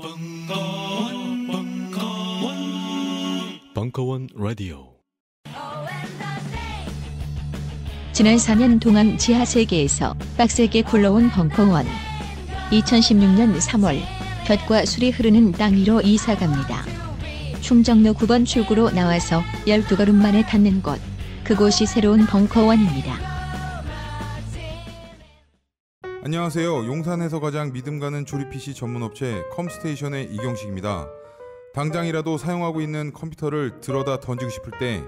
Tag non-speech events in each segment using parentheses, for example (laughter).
벙커원, 벙커원, 벙커원 라디오. 지난 4년 동안 지하 세계에서 빡세게 굴러온 벙커원. 2016년 3월 볕과 술이 흐르는 땅 위로 이사 갑니다. 충정로 9번 출구로 나와서 12걸음 만에 닿는 곳. 그곳이 새로운 벙커원입니다. 안녕하세요. 용산에서 가장 믿음 가는 조립 PC 전문 업체 컴스테이션의 이경식입니다. 당장이라도 사용하고 있는 컴퓨터를 들어다 던지고 싶을 때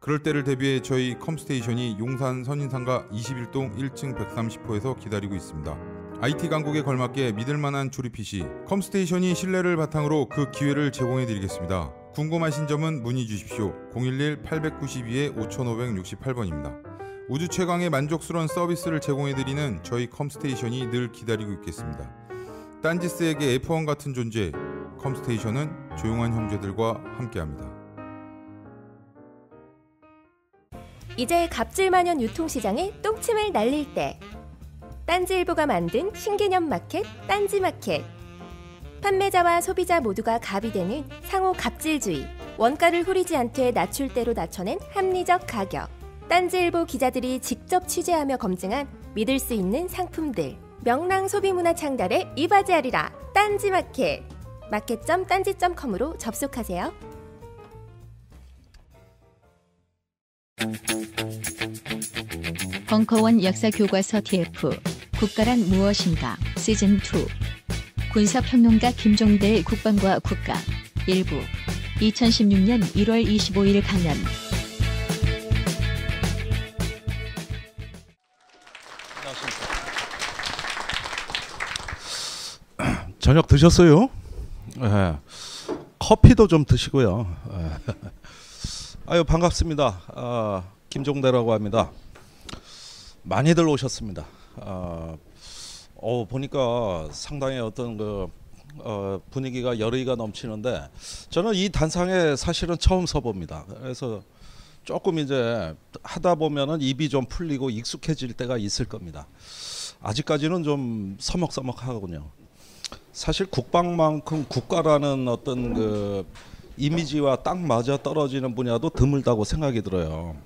그럴 때를 대비해 저희 컴스테이션이 용산 선인상가 21동 1층 130호에서 기다리고 있습니다. IT 강국에 걸맞게 믿을 만한 조립 PC 컴스테이션이 신뢰를 바탕으로 그 기회를 제공해 드리겠습니다. 궁금하신 점은 문의 주십시오. 011-892-5568번입니다. 우주 최강의 만족스러운 서비스를 제공해드리는 저희 컴스테이션이 늘 기다리고 있겠습니다. 딴지스에게 F1 같은 존재, 컴스테이션은 조용한 형제들과 함께합니다. 이제 갑질만연 유통시장에 똥침을 날릴 때 딴지일보가 만든 신개념 마켓 딴지마켓 판매자와 소비자 모두가 갑이 되는 상호 갑질주의 원가를 후리지 않게 낮출 대로 낮춰낸 합리적 가격 딴지일보 기자들이 직접 취재하며 검증한 믿을 수 있는 상품들. 명랑 소비 문화 창달의 이바지하리라. 딴지 마켓. 마켓.딴지.com으로 접속하세요. 벙커원 역사 교과서 TF 국가란 무엇인가 시즌 2 군사 평론가 김종대 국방과 국가 일부 2016년 1월 25일 강연 저녁 드셨어요? 네. 커피도 좀 드시고요. 예. (laughs) 아유 반갑습니다. 아, 김종대라고 합니다. 많이들 오셨습니다. 아, 어, 보니까 상당히 어떤 그 어, 분위기가 열의가 넘치는데 저는 이 단상에 사실은 처음 서봅니다. 그래서 조금 이제 하다 보면은 입이 좀 풀리고 익숙해질 때가 있을 겁니다. 아직까지는 좀 서먹서먹하군요. 사실 국방만큼 국가라는 어떤 그 이미지와 딱 맞아 떨어지는 분야도 드물다고 생각이 들어요.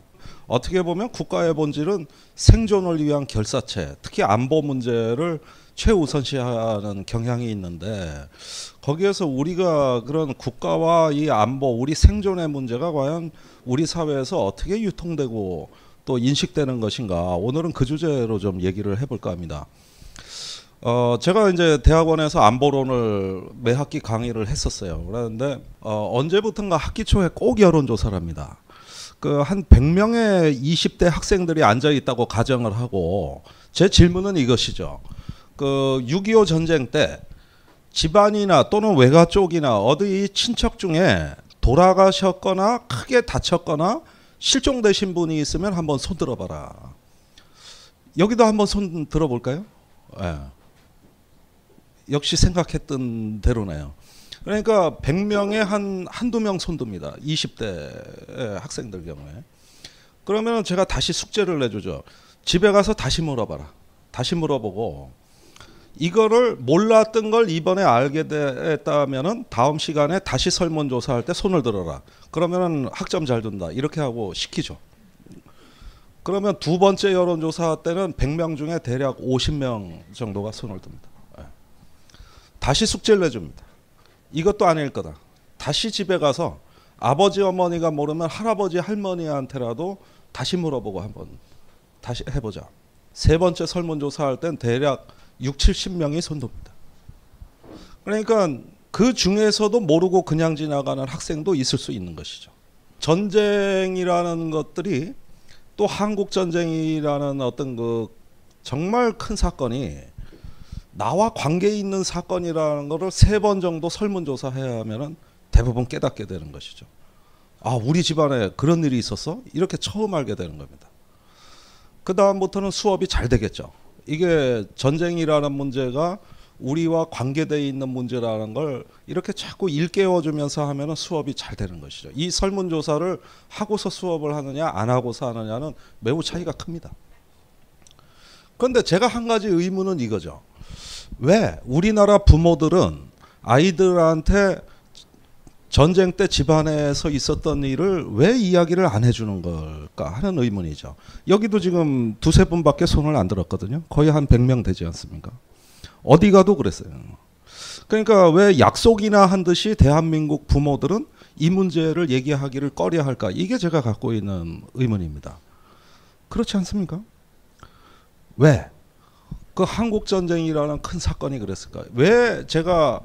어떻게 보면 국가의 본질은 생존을 위한 결사체, 특히 안보 문제를 최우선시하는 경향이 있는데 거기에서 우리가 그런 국가와 이 안보, 우리 생존의 문제가 과연 우리 사회에서 어떻게 유통되고 또 인식되는 것인가? 오늘은 그 주제로 좀 얘기를 해볼까 합니다. 어 제가 이제 대학원에서 안보론을 매 학기 강의를 했었어요. 그런데 어 언제부턴가 학기 초에 꼭 여론조사를 합니다. 그 한 100명의 20대 학생들이 앉아 있다고 가정을 하고 제 질문은 이것이죠. 그 6.25 전쟁 때 집안이나 또는 외가 쪽이나 어디 친척 중에 돌아가셨거나 크게 다쳤거나 실종되신 분이 있으면 한번 손 들어봐라. 여기도 한번 손 들어볼까요? 예. 역시 생각했던 대로네요. 그러니까 1 0 0명의한 한두 명 손듭니다. 20대 학생들 경우에. 그러면 제가 다시 숙제를 내주죠. 집에 가서 다시 물어봐라. 다시 물어보고 이거를 몰랐던 걸 이번에 알게 됐다면 다음 시간에 다시 설문조사할 때 손을 들어라. 그러면 학점 잘든다 이렇게 하고 시키죠. 그러면 두 번째 여론조사 때는 100명 중에 대략 50명 정도가 손을 듭니다. 다시 숙제를 내줍니다. 이것도 아닐 거다. 다시 집에 가서 아버지 어머니가 모르면 할아버지 할머니한테라도 다시 물어보고 한번 다시 해보자. 세 번째 설문조사할 땐 대략 6, 70명이 손돕니다. 그러니까 그 중에서도 모르고 그냥 지나가는 학생도 있을 수 있는 것이죠. 전쟁이라는 것들이 또 한국 전쟁이라는 어떤 그 정말 큰 사건이 나와 관계 있는 사건이라는 거를 세 번 정도 설문조사해야 하면은 대부분 깨닫게 되는 것이죠. 아, 우리 집안에 그런 일이 있었어? 이렇게 처음 알게 되는 겁니다. 그 다음부터는 수업이 잘 되겠죠. 이게 전쟁이라는 문제가 우리와 관계되어 있는 문제라는 걸 이렇게 자꾸 일깨워주면서 하면 수업이 잘 되는 것이죠. 이 설문조사를 하고서 수업을 하느냐 안 하고서 하느냐는 매우 차이가 큽니다. 그런데 제가 한 가지 의문은 이거죠. 왜 우리나라 부모들은 아이들한테 전쟁 때 집안에서 있었던 일을 왜 이야기를 안 해주는 걸까 하는 의문이죠. 여기도 지금 두세 분밖에 손을 안 들었거든요. 거의 한 100명 되지 않습니까? 어디 가도 그랬어요. 그러니까 왜 약속이나 한 듯이 대한민국 부모들은 이 문제를 얘기하기를 꺼려 할까? 이게 제가 갖고 있는 의문입니다. 그렇지 않습니까? 왜? 그 한국 전쟁이라는 큰 사건이 그랬을까? 왜 제가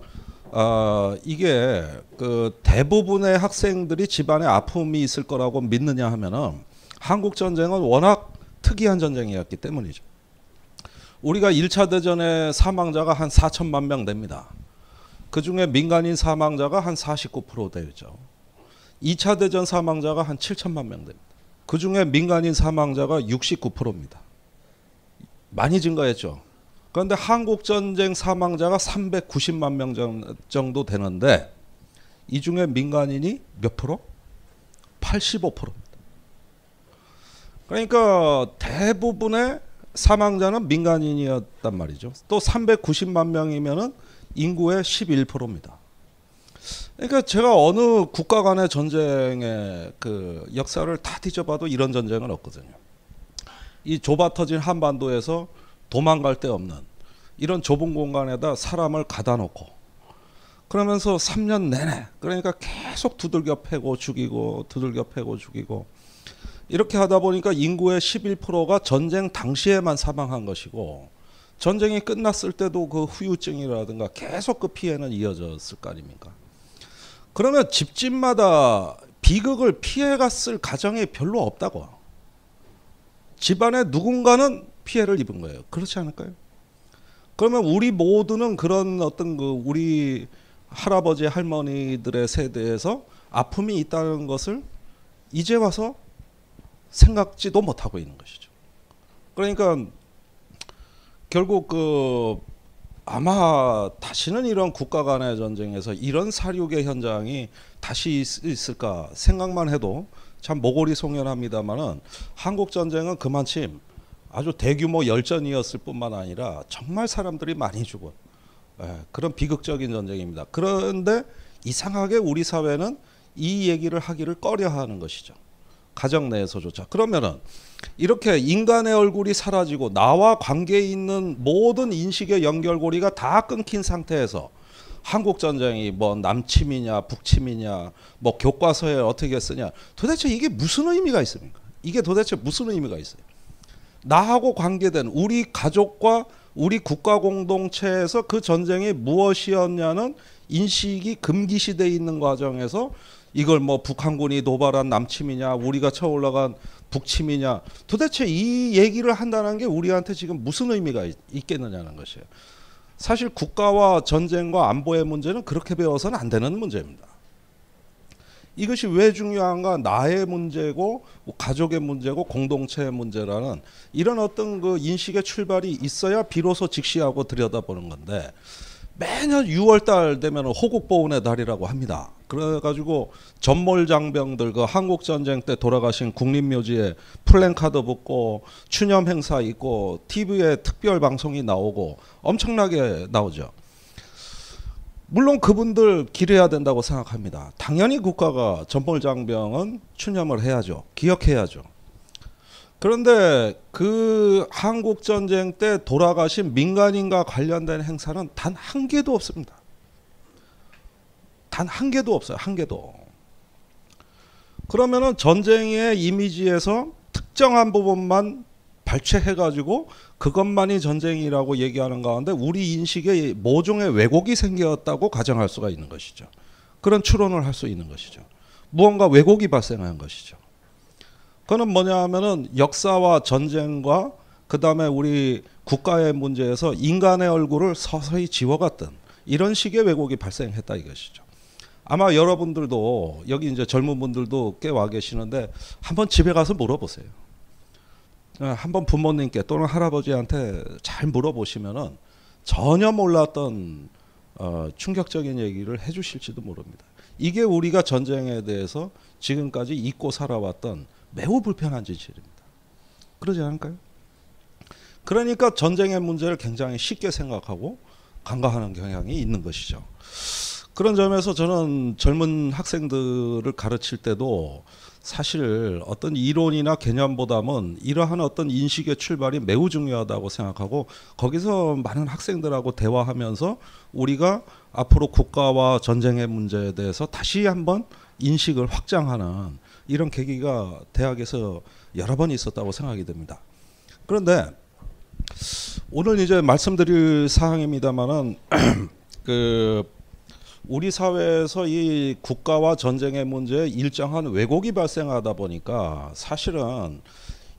어, 이게 그 대부분의 학생들이 집안에 아픔이 있을 거라고 믿느냐 하면은 한국 전쟁은 워낙 특이한 전쟁이었기 때문이죠. 우리가 1차 대전의 사망자가 한 4천만 명 됩니다. 그 중에 민간인 사망자가 한 49% 되죠. 2차 대전 사망자가 한 7천만 명 됩니다. 그 중에 민간인 사망자가 69%입니다. 많이 증가했죠. 그런데 한국 전쟁 사망자가 390만 명 정도 되는데 이 중에 민간인이 몇 프로? 85%입니다. 그러니까 대부분의 사망자는 민간인이었단 말이죠. 또 390만 명이면은 인구의 11%입니다. 그러니까 제가 어느 국가 간의 전쟁의 그 역사를 다 뒤져봐도 이런 전쟁은 없거든요. 이 좁아터진 한반도에서 도망갈 데 없는 이런 좁은 공간에다 사람을 가다 놓고 그러면서 3년 내내 그러니까 계속 두들겨 패고 죽이고 두들겨 패고 죽이고 이렇게 하다 보니까 인구의 11%가 전쟁 당시에만 사망한 것이고 전쟁이 끝났을 때도 그 후유증이라든가 계속 그 피해는 이어졌을 거 아닙니까? 그러면 집집마다 비극을 피해갔을 가정이 별로 없다고. 집안에 누군가는 피해를 입은 거예요. 그렇지 않을까요? 그러면 우리 모두는 그런 어떤 그 우리 할아버지 할머니들의 세대에서 아픔이 있다는 것을 이제 와서 생각지도 못하고 있는 것이죠. 그러니까 결국 그 아마 다시는 이런 국가 간의 전쟁에서 이런 사륙의 현장이 다시 있, 있을까 생각만 해도 참 모골이 송연합니다만은 한국 전쟁은 그만침 아주 대규모 열전이었을 뿐만 아니라 정말 사람들이 많이 죽은 예, 그런 비극적인 전쟁입니다. 그런데 이상하게 우리 사회는 이 얘기를 하기를 꺼려하는 것이죠. 가정 내에서조차 그러면은 이렇게 인간의 얼굴이 사라지고 나와 관계 있는 모든 인식의 연결고리가 다 끊긴 상태에서 한국 전쟁이 뭐 남침이냐 북침이냐 뭐 교과서에 어떻게 쓰냐 도대체 이게 무슨 의미가 있습니까? 이게 도대체 무슨 의미가 있어요? 나하고 관계된 우리 가족과 우리 국가 공동체에서 그 전쟁이 무엇이었냐는 인식이 금기시돼 있는 과정에서 이걸 뭐 북한군이 도발한 남침이냐 우리가 쳐올라간 북침이냐 도대체 이 얘기를 한다는 게 우리한테 지금 무슨 의미가 있, 겠느냐는 것이에요. 사실 국가와 전쟁과 안보의 문제는 그렇게 배워서는 안 되는 문제입니다. 이것이 왜 중요한가? 나의 문제고 가족의 문제고 공동체의 문제라는 이런 어떤 그 인식의 출발이 있어야 비로소 직시하고 들여다보는 건데 매년 6월달 되면 호국보훈의 달이라고 합니다. 그래가지고 전몰장병들 그 한국전쟁 때 돌아가신 국립묘지에 플랜카드 붙고 추념 행사 있고 TV에 특별 방송이 나오고 엄청나게 나오죠. 물론 그분들 기려야 된다고 생각합니다. 당연히 국가가 전몰장병은 추념을 해야죠. 기억해야죠. 그런데 그 한국 전쟁 때 돌아가신 민간인과 관련된 행사는 단 한 개도 없습니다. 단 한 개도 없어요. 한 개도. 그러면은 전쟁의 이미지에서 특정한 부분만 발췌해 가지고 그것만이 전쟁이라고 얘기하는 가운데 우리 인식에 모종의 왜곡이 생겼다고 가정할 수가 있는 것이죠. 그런 추론을 할 수 있는 것이죠. 무언가 왜곡이 발생한 것이죠. 그거는 뭐냐 하면은 역사와 전쟁과 그 다음에 우리 국가의 문제에서 인간의 얼굴을 서서히 지워갔던 이런 식의 왜곡이 발생했다 이것이죠. 아마 여러분들도 여기 이제 젊은 분들도 꽤 와 계시는데 한번 집에 가서 물어보세요. 아, 한번 부모님께 또는 할아버지한테 잘 물어보시면은 전혀 몰랐던 어, 충격적인 얘기를 해주실지도 모릅니다. 이게 우리가 전쟁에 대해서 지금까지 잊고 살아왔던 매우 불편한 진실입니다. 그러지 않을까요? 그러니까 전쟁의 문제를 굉장히 쉽게 생각하고 간과하는 경향이 있는 것이죠. 그런 점에서 저는 젊은 학생들을 가르칠 때도 사실 어떤 이론이나 개념보다는 이러한 어떤 인식의 출발이 매우 중요하다고 생각하고 거기서 많은 학생들하고 대화하면서 우리가 앞으로 국가와 전쟁의 문제에 대해서 다시 한번 인식을 확장하는 이런 계기가 대학에서 여러 번 있었다고 생각이 됩니다 그런데 오늘 이제 말씀드릴 사항입니다만은 (clears throat) 그 우리 사회에서 이 국가와 전쟁의 문제에 일정한 왜곡이 발생하다 보니까 사실은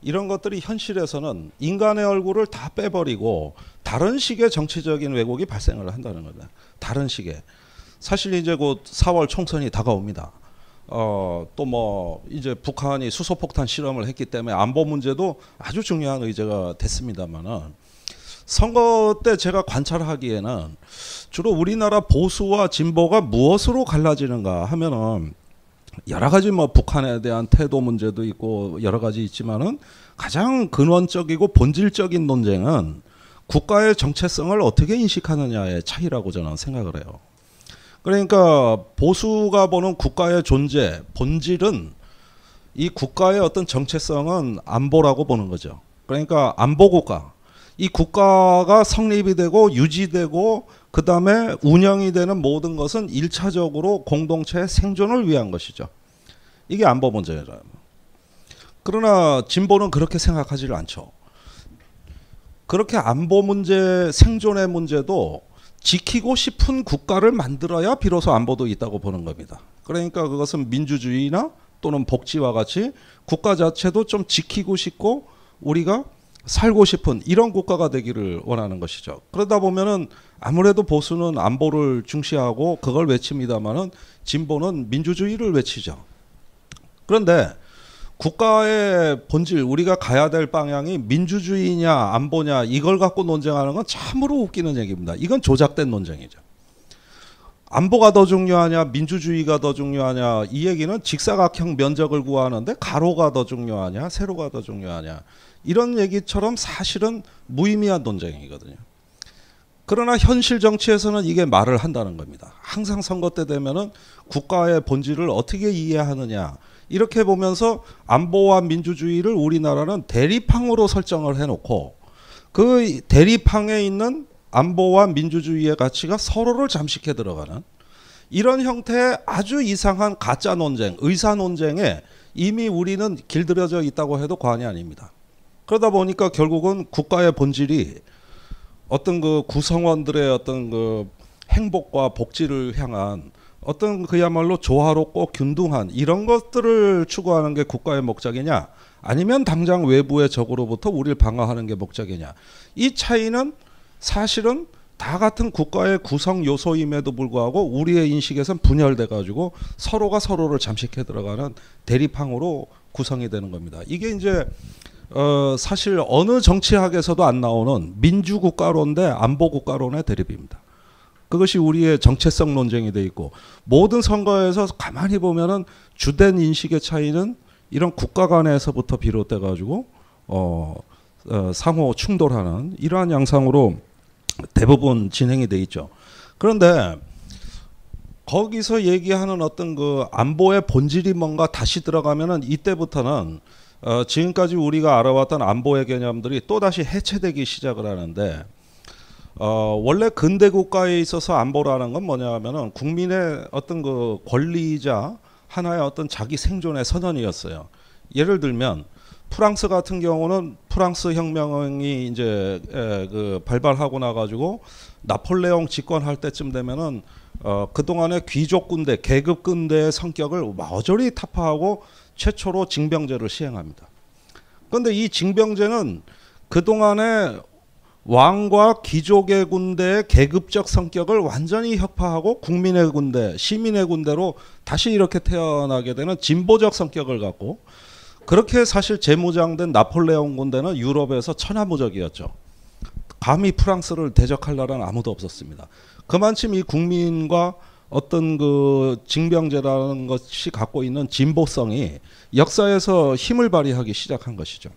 이런 것들이 현실에서는 인간의 얼굴을 다 빼버리고 다른 식의 정치적인 왜곡이 발생을 한다는 겁니다. 다른 식의. 사실 이제 곧 4월 총선이 다가옵니다. 어, 또 뭐 이제 북한이 수소폭탄 실험을 했기 때문에 안보 문제도 아주 중요한 의제가 됐습니다만은 선거 때 제가 관찰하기에는 주로 우리나라 보수와 진보가 무엇으로 갈라지는가 하면은 여러 가지 뭐 북한에 대한 태도 문제도 있고 여러 가지 있지만은 가장 근원적이고 본질적인 논쟁은 국가의 정체성을 어떻게 인식하느냐의 차이라고 저는 생각을 해요. 그러니까 보수가 보는 국가의 존재 본질은 이 국가의 어떤 정체성은 안보라고 보는 거죠. 그러니까 안보 국가. 이 국가가 성립이 되고 유지되고 그다음에 운영이 되는 모든 것은 일차적으로 공동체의 생존을 위한 것이죠. 이게 안보 문제라요. 그러나 진보는 그렇게 생각하지를 않죠. 그렇게 안보 문제, 생존의 문제도 지키고 싶은 국가를 만들어야 비로소 안보도 있다고 보는 겁니다. 그러니까 그것은 민주주의나 또는 복지와 같이 국가 자체도 좀 지키고 싶고 우리가 살고 싶은 이런 국가가 되기를 원하는 것이죠. 그러다 보면은 아무래도 보수는 안보를 중시하고 그걸 외칩니다만은 진보는 민주주의를 외치죠. 그런데 국가의 본질 우리가 가야 될 방향이 민주주의냐 안보냐 이걸 갖고 논쟁하는 건 참으로 웃기는 얘기입니다. 이건 조작된 논쟁이죠. 안보가 더 중요하냐 민주주의가 더 중요하냐 이 얘기는 직사각형 면적을 구하는데 가로가 더 중요하냐 세로가 더 중요하냐 이런 얘기처럼 사실은 무의미한 논쟁이거든요. 그러나 현실 정치에서는 이게 말을 한다는 겁니다. 항상 선거 때 되면은 국가의 본질을 어떻게 이해하느냐 이렇게 보면서 안보와 민주주의를 우리나라는 대립항으로 설정을 해놓고 그 대립항에 있는 안보와 민주주의의 가치가 서로를 잠식해 들어가는 이런 형태의 아주 이상한 가짜 논쟁, 의사 논쟁에 이미 우리는 길들여져 있다고 해도 과언이 아닙니다. 그러다 보니까 결국은 국가의 본질이 어떤 그 구성원들의 어떤 그 행복과 복지를 향한 어떤 그야말로 조화롭고 균등한 이런 것들을 추구하는 게 국가의 목적이냐 아니면 당장 외부의 적으로부터 우리를 방어하는 게 목적이냐 이 차이는 사실은 다 같은 국가의 구성 요소임에도 불구하고 우리의 인식에선 분열돼 가지고 서로가 서로를 잠식해 들어가는 대립항으로 구성이 되는 겁니다. 이게 이제 어 사실 어느 정치학에서도 안 나오는 민주국가론대 안보국가론의 대립입니다. 그것이 우리의 정체성 논쟁이 돼 있고 모든 선거에서 가만히 보면은 주된 인식의 차이는 이런 국가 간에서부터 비롯돼 가지고 어, 어, 상호 충돌하는 이러한 양상으로 대부분 진행이 돼 있죠. 그런데 거기서 얘기하는 어떤 그 안보의 본질이 뭔가 다시 들어가면은 이때부터는 어, 지금까지 우리가 알아왔던 안보의 개념들이 또 다시 해체되기 시작을 하는데 어, 원래 근대 국가에 있어서 안보라는 건 뭐냐 하면은 국민의 어떤 그 권리이자 하나의 어떤 자기 생존의 선언이었어요. 예를 들면 프랑스 같은 경우는 프랑스 혁명이 이제 에, 그 발발하고 나가지고 나폴레옹 집권할 때쯤 되면은 어, 그동안의 귀족 군대, 계급 군대의 성격을 마저리 타파하고 최초로 징병제를 시행합니다. 그런데 이 징병제는 그동안에 왕과 귀족의 군대의 계급적 성격을 완전히 혁파하고 국민의 군대, 시민의 군대로 다시 이렇게 태어나게 되는 진보적 성격을 갖고 그렇게 사실 재무장된 나폴레옹 군대는 유럽에서 천하무적이었죠. 감히 프랑스를 대적할 나라는 아무도 없었습니다. 그만큼 이 국민과 어떤 그 징병제라는 것이 갖고 있는 진보성이 역사에서 힘을 발휘하기 시작한 것이죠.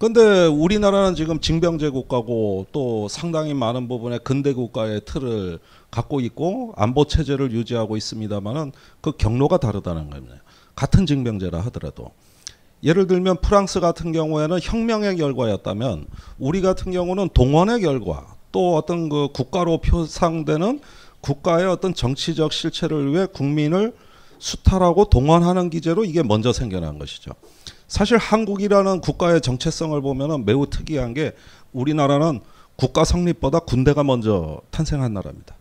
근데 우리나라는 지금 징병제 국가고 또 상당히 많은 부분에 근대 국가의 틀을 갖고 있고 안보 체제를 유지하고 있습니다만은 그 경로가 다르다는 겁니다. 같은 징병제라 하더라도 예를 들면 프랑스 같은 경우에는 혁명의 결과였다면 우리 같은 경우는 동원의 결과 또 어떤 그 국가로 표상되는 국가의 어떤 정치적 실체를 위해 국민을 수탈하고 동원하는 기제로 이게 먼저 생겨난 것이죠. 사실 한국이라는 국가의 정체성을 보면 매우 특이한 게 우리나라는 국가 성립보다 군대가 먼저 탄생한 나라입니다.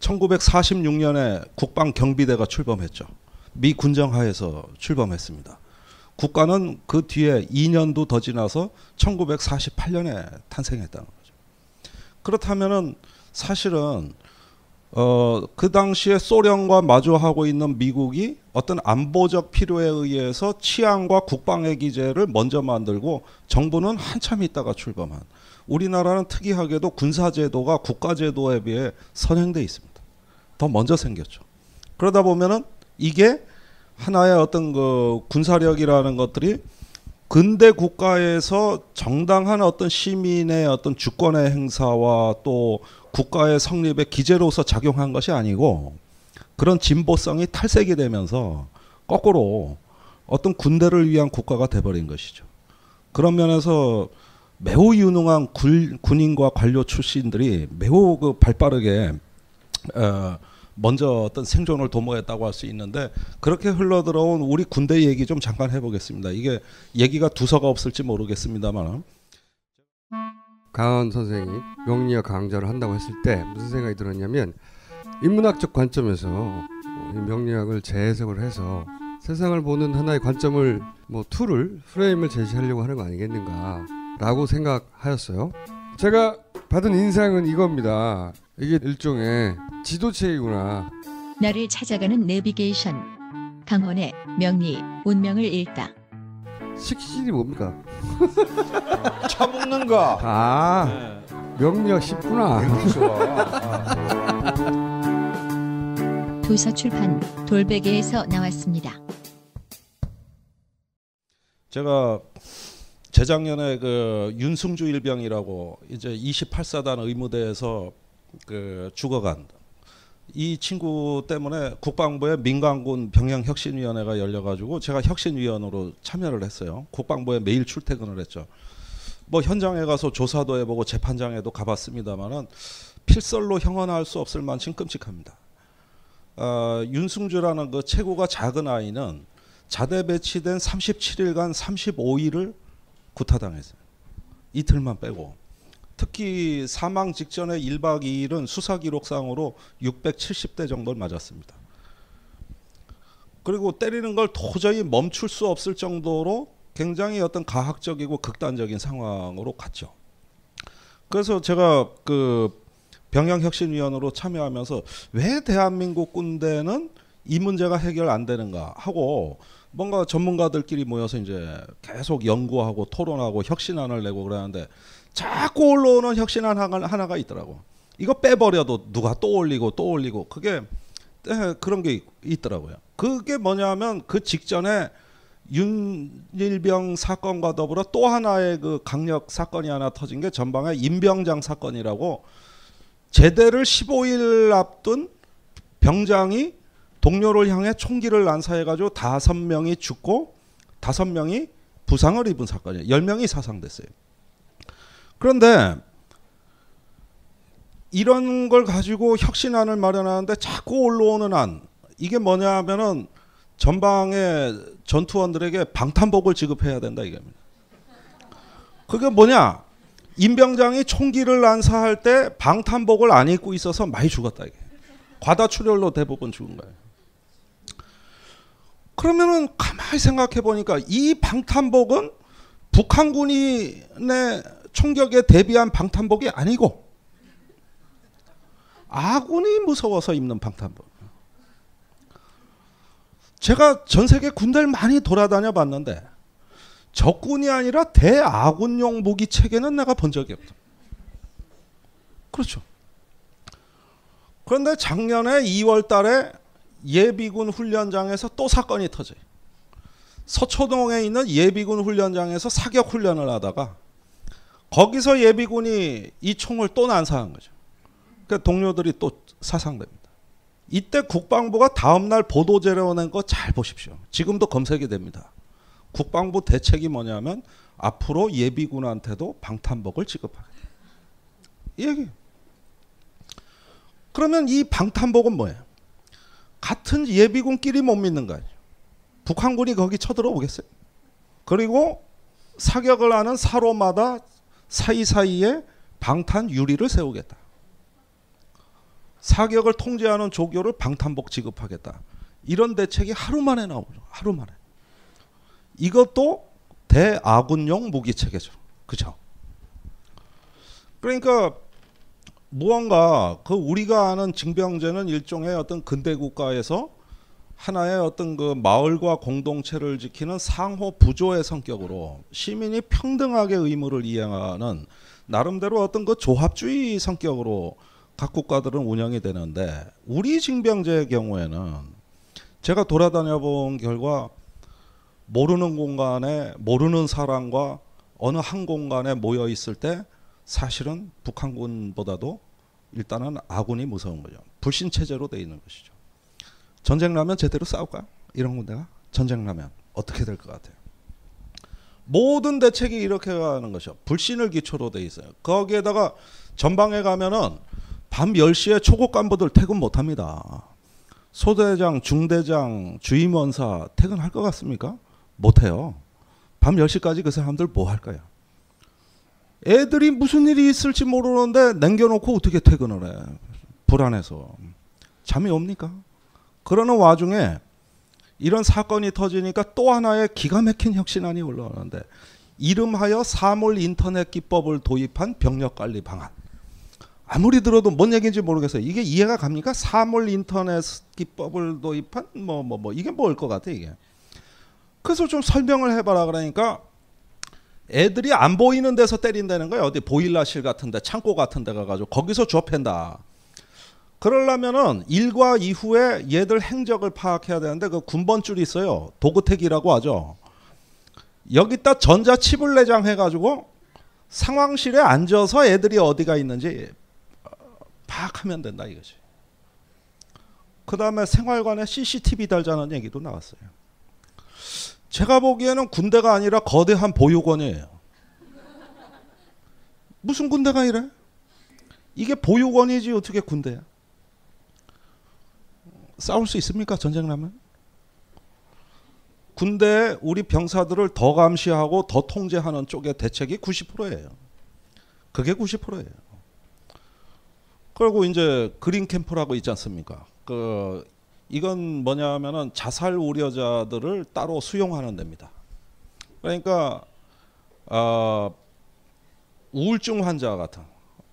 1946년에 국방 경비대가 출범했죠. 미 군정하에서 출범했습니다. 국가는 그 뒤에 2년도 더 지나서 1948년에 탄생했다는 거죠. 그렇다면은 사실은 어, 그 당시에 소련과 마주하고 있는 미국이 어떤 안보적 필요에 의해서 치안과 국방의 기제를 먼저 만들고 정부는 한참 있다가 출범한 우리나라는 특이하게도 군사제도가 국가제도에 비해 선행돼 있습니다. 더 먼저 생겼죠. 그러다 보면은 이게 하나의 어떤 그 군사력이라는 것들이 근대 국가에서 정당한 어떤 시민의 어떤 주권의 행사와 또 국가의 성립의 기재로서 작용한 것이 아니고 그런 진보성이 탈색이 되면서 거꾸로 어떤 군대를 위한 국가가 돼버린 것이죠. 그런 면에서 매우 유능한 군, 인과 관료 출신들이 매우 그 발빠르게 어, 먼저 어떤 생존을 도모했다고 할 수 있는데 그렇게 흘러들어온 우리 군대 얘기 좀 잠깐 해보겠습니다. 이게 얘기가 두서가 없을지 모르겠습니다만 강원 선생이 명리학 강좌를 한다고 했을 때 무슨 생각이 들었냐면 인문학적 관점에서 명리학을 재해석을 해서 세상을 보는 하나의 관점을 뭐 툴을 프레임을 제시하려고 하는 거 아니겠는가라고 생각하였어요. 제가 받은 인상은 이겁니다. 이게 일종의 지도체이구나. 나를 찾아가는 내비게이션. 강원의 명리 운명을 읽다. 식신이 뭡니까? 차 (laughs) 먹는 거. 아 네. 명력 쉽구나. (laughs) 도서출판 돌베개에서 나왔습니다. 제가 재작년에 그 윤승주 일병이라고 이제 28사단 의무대에서 그죽어간이 친구 때문에 국방부의 민간군 병영혁신위원회가 열려가지고 제가 혁신위원으로 참여를 했어요. 국방부에 매일 출퇴근을 했죠. 뭐 현장에 가서 조사도 해보고 재판장에도 가봤습니다만은 필설로 형언할 수 없을 만큼 끔찍합니다. 어, 윤승주라는 그 최고가 작은 아이는 자대 배치된 37일간 35일을 구타당했어요. 이틀만 빼고. 특히 사망 직전에 1박 2일은 수사 기록상으로 670대 정도를 맞았습니다. 그리고 때리는 걸 도저히 멈출 수 없을 정도로 굉장히 어떤 가학적이고 극단적인 상황으로 갔죠. 그래서 제가 그 병영혁신위원으로 참여하면서 왜 대한민국 군대는 이 문제가 해결 안 되는가 하고 뭔가 전문가들끼리 모여서 이제 계속 연구하고 토론하고 혁신안을 내고 그러는데 자꾸 올라오는 혁신한 하나가 있더라고. 이거 빼버려도 누가 또 올리고 또 올리고 그게 그런 게 있더라고요. 그게 뭐냐면 그 직전에 윤일병 사건과 더불어 또 하나의 그 강력 사건이 하나 터진 게 전방의 임병장 사건이라고 제대를 15일 앞둔 병장이 동료를 향해 총기를 난사해가지고 다섯 명이 죽고 다섯 명이 부상을 입은 사건이에요. 열 명이 사상됐어요. 그런데 이런 걸 가지고 혁신안을 마련하는데 자꾸 올라오는 안 이게 뭐냐 하면은 전방의 전투원들에게 방탄복을 지급해야 된다 이겁니다. 그게 뭐냐 임병장이 총기를 난사할 때 방탄복을 안 입고 있어서 많이 죽었다 이게 과다 출혈로 대부분 죽은 거예요. 그러면은 가만히 생각해 보니까 이 방탄복은 북한군이 내 총격에 대비한 방탄복이 아니고 아군이 무서워서 입는 방탄복. 제가 전 세계 군대를 많이 돌아다녀 봤는데 적군이 아니라 대아군용 무기 체계는 내가 본 적이 없다. 그렇죠. 그런데 작년에 2월 달에 예비군 훈련장에서 또 사건이 터져요. 서초동에 있는 예비군 훈련장에서 사격 훈련을 하다가 거기서 예비군이 이 총을 또 난사한 거죠. 그러니까 동료들이 또 사상됩니다. 이때 국방부가 다음날 보도제로 낸거 잘 보십시오. 지금도 검색이 됩니다. 국방부 대책이 뭐냐면 앞으로 예비군한테도 방탄복을 지급하겠다. 얘기 그러면 이 방탄복은 뭐예요? 같은 예비군끼리 못 믿는 거 아니에요? 북한군이 거기 쳐들어오겠어요? 그리고 사격을 하는 사로마다 사이사이에 방탄 유리를 세우겠다. 사격을 통제하는 조교를 방탄복 지급하겠다. 이런 대책이 하루 만에 나오죠. 하루 만에. 이것도 대아군용 무기 체계죠. 그죠? 그러니까 무언가 그 우리가 아는 징병제는 일종의 어떤 근대 국가에서 하나의 어떤 그 마을과 공동체를 지키는 상호 부조의 성격으로 시민이 평등하게 의무를 이행하는 나름대로 어떤 그 조합주의 성격으로 각 국가들은 운영이 되는데 우리 징병제의 경우에는 제가 돌아다녀 본 결과 모르는 공간에 모르는 사람과 어느 한 공간에 모여 있을 때 사실은 북한군보다도 일단은 아군이 무서운 거죠. 불신 체제로 돼 있는 것이죠. 전쟁 나면 제대로 싸울까? 이런 군대가 전쟁 나면 어떻게 될 것 같아요? 모든 대책이 이렇게 가는 것이요. 불신을 기초로 돼 있어요. 거기에다가 전방에 가면은 밤 10시에 초고 간부들 퇴근 못 합니다. 소대장, 중대장, 주임원사 퇴근할 것 같습니까? 못 해요. 밤 10시까지 그 사람들 뭐할까요 애들이 무슨 일이 있을지 모르는데 남겨놓고 어떻게 퇴근을 해? 불안해서. 잠이 옵니까? 그러는 와중에 이런 사건이 터지니까 또 하나의 기가 막힌 혁신안이 올라오는데 이름하여 사물 인터넷 기법을 도입한 병력 관리 방안. 아무리 들어도 뭔 얘기인지 모르겠어요. 이게 이해가 갑니까? 사물 인터넷 기법을 도입한 뭐 뭐뭐 뭐, 뭐. 이게 뭘 것 같아 이게. 그래서 좀 설명을 해봐라 그러니까 애들이 안 보이는 데서 때린다는 거예요. 어디 보일러실 같은데 창고 같은 데 가가지고 거기서 좁힌다. 그러려면은 일과 이후에 얘들 행적을 파악해야 되는데 그 군번줄이 있어요. 도그택이라고 하죠. 여기다 전자 칩을 내장해 가지고 상황실에 앉아서 애들이 어디가 있는지 파악하면 된다 이거지. 그다음에 생활관에 CCTV 달자는 얘기도 나왔어요. 제가 보기에는 군대가 아니라 거대한 보육원이에요. 무슨 군대가 이래? 이게 보육원이지 어떻게 군대야? 싸울 수 있습니까? 전쟁 나면? 군대 우리 병사들을 더 감시하고 더 통제하는 쪽의 대책이 90%예요. 그게 90%예요. 그리고 이제 그린 캠프라고 있지 않습니까? 그 이건 뭐냐면은 자살 우려자들을 따로 수용하는 데입니다. 그러니까 어, 우울증 환자 같은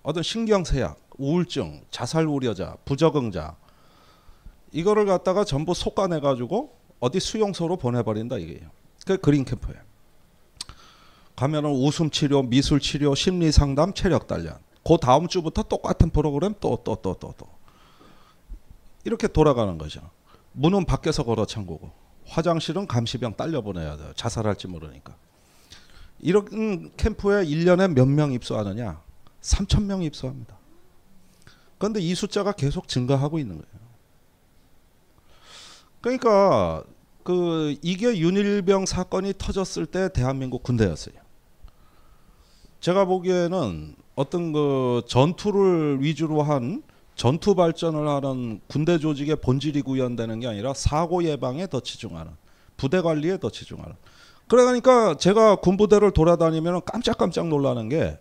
어떤 신경쇠약, 우울증, 자살 우려자, 부적응자 이거를 갖다가 전부 속아내 가지고 어디 수용소로 보내버린다 이게요. 그 그린 캠프예 가면은 웃음 치료, 미술 치료, 심리 상담, 체력 단련. 그 다음 주부터 똑같은 프로그램 또 또 또 또또 이렇게 돌아가는 거죠. 문은 밖에서 걸어 잠그고 화장실은 감시병 딸려 보내야 돼요. 자살할지 모르니까. 이런 캠프에 1년에 몇 명 입소하느냐? 3천 명 입소합니다. 그런데 이 숫자가 계속 증가하고 있는 거예요. 그러니까 그 이게 윤일병 사건이 터졌을 때 대한민국 군대였어요. 제가 보기에는 어떤 그 전투를 위주로 한 전투 발전을 하는 군대 조직의 본질이 구현되는 게 아니라 사고 예방에 더 치중하는 부대 관리에 더 치중하는 그러니까 제가 군부대를 돌아다니면 깜짝깜짝 놀라는 게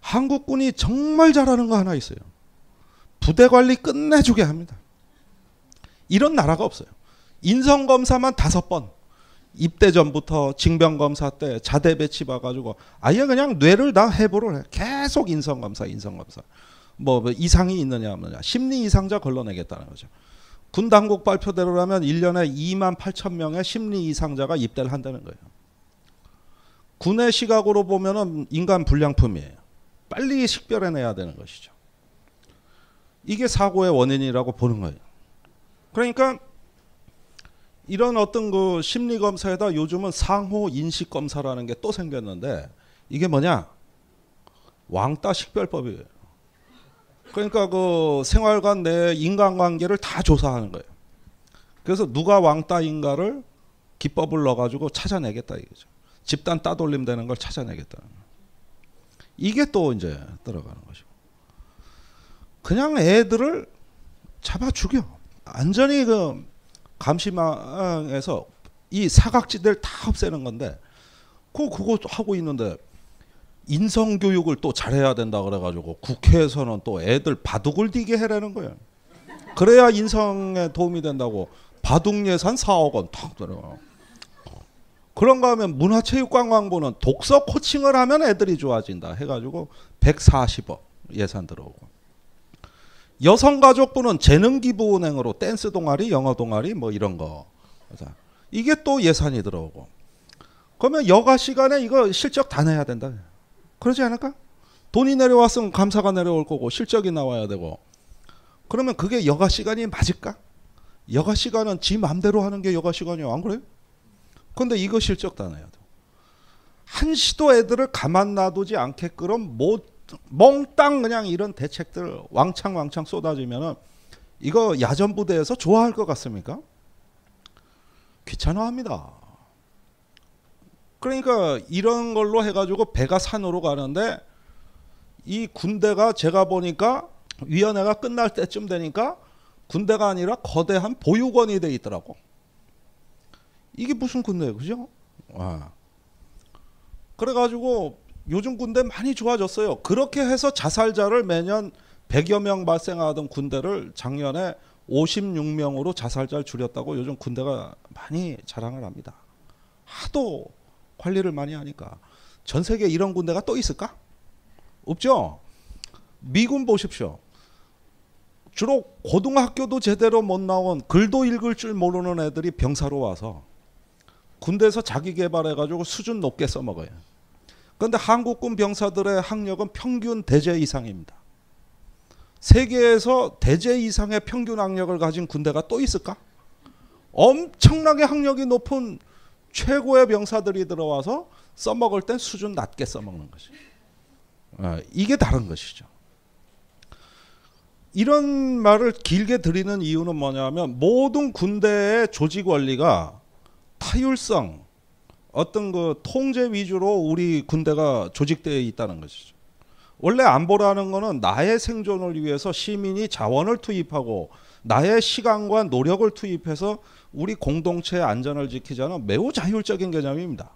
한국군이 정말 잘하는 거 하나 있어요 부대 관리 끝내주게 합니다 이런 나라가 없어요 인성검사만 다섯 번. 입대 전부터 징병검사 때 자대 배치 봐가지고 아예 그냥 뇌를 다 해보를 해. 계속 인성검사, 인성검사. 뭐, 뭐 이상이 있느냐 없느냐. 심리 이상자 걸러내겠다는 거죠. 군 당국 발표대로라면 1년에 2만 8천 명의 심리 이상자가 입대를 한다는 거예요. 군의 시각으로 보면은 인간 불량품이에요. 빨리 식별해내야 되는 것이죠. 이게 사고의 원인이라고 보는 거예요. 그러니까 이런 어떤 그 심리 검사에다 요즘은 상호 인식 검사라는 게 또 생겼는데 이게 뭐냐 왕따 식별법이에요. 그러니까 그 생활관 내 인간관계를 다 조사하는 거예요. 그래서 누가 왕따인가를 기법을 넣어가지고 찾아내겠다 이거죠. 집단 따돌림 되는 걸 찾아내겠다. 이게 또 이제 들어가는 것이고 그냥 애들을 잡아 죽여. 완전히 그 감시망에서 이 사각지대를 다 없애는 건데 그 그거 하고 있는데 인성 교육을 또 잘해야 된다 그래가지고 국회에서는 또 애들 바둑을 뛰게 해라는 거예요. 그래야 인성에 도움이 된다고 바둑 예산 4억 원탁 들어요. 그런가 하면 문화체육관광부는 독서 코칭을 하면 애들이 좋아진다 해가지고 140억 예산 들어오고 여성가족부는 재능기부은행으로 댄스 동아리, 영어 동아리 뭐 이런 거. 이게 또 예산이 들어오고. 그러면 여가 시간에 이거 실적 다 내야 된다. 그러지 않을까? 돈이 내려왔으면 감사가 내려올 거고 실적이 나와야 되고. 그러면 그게 여가 시간이 맞을까? 여가 시간은 지 맘대로 하는 게 여가 시간이야. 안 그래요? 근데 이거 실적 다 내야 돼. 한시도 애들을 가만 놔두지 않게끔 못 몽땅 그냥 이런 대책들 왕창 왕창 쏟아지면은 이거 야전부대에서 좋아할 것 같습니까? 귀찮아합니다. 그러니까 이런 걸로 해가지고 배가 산으로 가는데 이 군대가 제가 보니까 위원회가 끝날 때쯤 되니까 군대가 아니라 거대한 보육원이 돼 있더라고. 이게 무슨 군대예요, 그죠? 아. 그래가지고 요즘 군대 많이 좋아졌어요. 그렇게 해서 자살자를 매년 100여 명 발생하던 군대를 작년에 56명으로 자살자를 줄였다고 요즘 군대가 많이 자랑을 합니다. 하도 관리를 많이 하니까 전 세계 에 이런 군대가 또 있을까? 없죠. 미군 보십시오. 주로 고등학교도 제대로 못 나온 글도 읽을 줄 모르는 애들이 병사로 와서 군대에서 자기 개발해 가지고 수준 높게 써먹어요. 그런데 한국군 병사들의 학력은 평균 대제 이상입니다. 세계에서 대제 이상의 평균 학력을 가진 군대가 또 있을까? 엄청나게 학력이 높은 최고의 병사들이 들어와서 써먹을 땐 수준 낮게 써먹는 것이. 아, 이게 다른 것이죠. 이런 말을 길게 드리는 이유는 뭐냐면 모든 군대의 조직 원리가 타율성, 어떤 그 통제 위주로 우리 군대가 조직되어 있다는 것이죠. 원래 안보라는 거는 나의 생존을 위해서 시민이 자원을 투입하고 나의 시간과 노력을 투입해서 우리 공동체의 안전을 지키자는 매우 자율적인 개념입니다.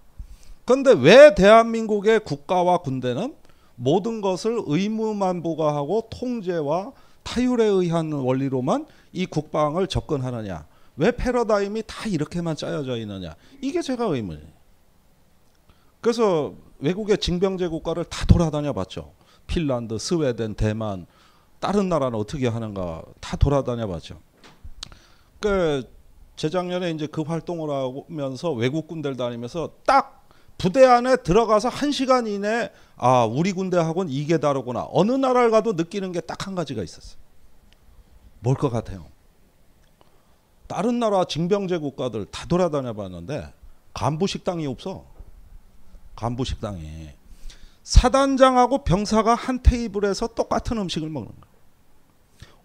그런데 왜 대한민국의 국가와 군대는 모든 것을 의무만 부과하고 통제와 타율에 의한 원리로만 이 국방을 접근하느냐? 왜 패러다임이 다 이렇게만 짜여져 있느냐? 이게 제가 의문이에요. 그래서 외국의 징병제 국가를 다 돌아다녀 봤죠. 핀란드, 스웨덴, 대만, 다른 나라는 어떻게 하는가 다 돌아다녀 봤죠. 그 재작년에 이제 그 활동을 하면서 외국 군대를 다니면서 딱 부대 안에 들어가서 한 시간 이내 아 우리 군대하고는 이게 다르구나 어느 나라를 가도 느끼는 게 딱 한 가지가 있었어요. 뭘 것 같아요? 다른 나라 징병제 국가들 다 돌아다녀 봤는데 간부 식당이 없어. 간부 식당에 사단장하고 병사가 한 테이블에서 똑같은 음식을 먹는 거.